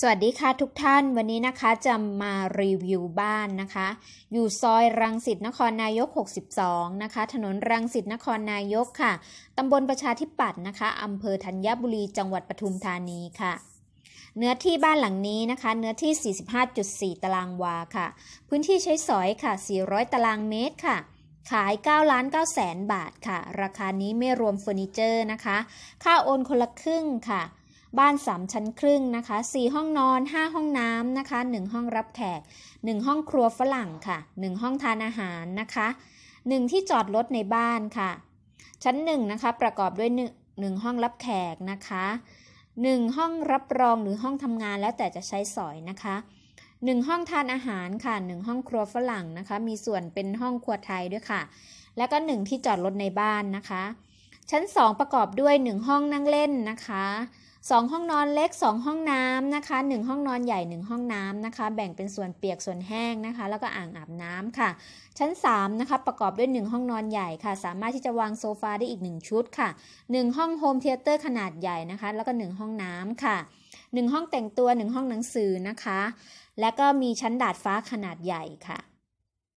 สวัสดีค่ะทุกท่านวันนี้นะคะจะมารีวิวบ้านนะคะ อยู่ซอยรังสิตนครนายก 62 นะคะ ถนนรังสิตนครนายกค่ะตำบลประชาธิปัตย์นะคะอำเภอธัญบุรีจังหวัดปทุมธานีค่ะ เนื้อที่บ้านหลังนี้นะคะ เนื้อที่ 45.4ตารางวาค่ะ พื้นที่ใช้สอยค่ะ 400 ตารางเมตรค่ะ ขาย9ล้าน9แสนบาทค่ะ ราคานี้ไม่รวมเฟอร์นิเจอร์นะคะ ค่าโอนคนละครึ่งค่ะบ้าน 3 ชั้นครึ่งนะคะ4ห้องนอน 5 ห้องน้ำนะคะ 1 ห้องรับแขก1 ห้องครัวฝรั่งค่ะ 1 ห้องทานอาหารนะคะ1ที่จอดรถในบ้านค่ะ ชั้น1นะคะประกอบด้วย1ห้องรับแขกนะคะ1ห้องรับรองหรือห้องทำงานแล้วแต่จะใช้สอยนะคะหนึ่งห้องทานอาหารค่ะหนึ่งห้องครัวฝรั่งนะคะ มีส่วนเป็นห้องครัวไทยด้วยค่ะ แล้วก็หนึ่งที่จอดรถในบ้านนะคะ ชั้นสองประกอบด้วยหนึ่งห้องนั่งเล่นนะคะ2 ห้องนอนเล็ก 2 ห้องน้ำนะคะ 1 ห้องนอนใหญ่ 1 ห้องน้ำนะคะ แบ่งเป็นส่วนเปียกส่วนแห้งนะคะ แล้วก็อ่างอาบน้ำค่ะ ชั้น 3 นะคะประกอบด้วย 1 ห้องนอนใหญ่ค่ะ สามารถที่จะวางโซฟาได้อีก 1 ชุดค่ะ1 ห้องโฮมเทเตอร์ขนาดใหญ่นะคะแล้วก็ 1 ห้องน้ำค่ะ 1 ห้องแต่งตัว 1 ห้องหนังสือนะคะ และก็มีชั้นดาดฟ้าขนาดใหญ่ค่ะ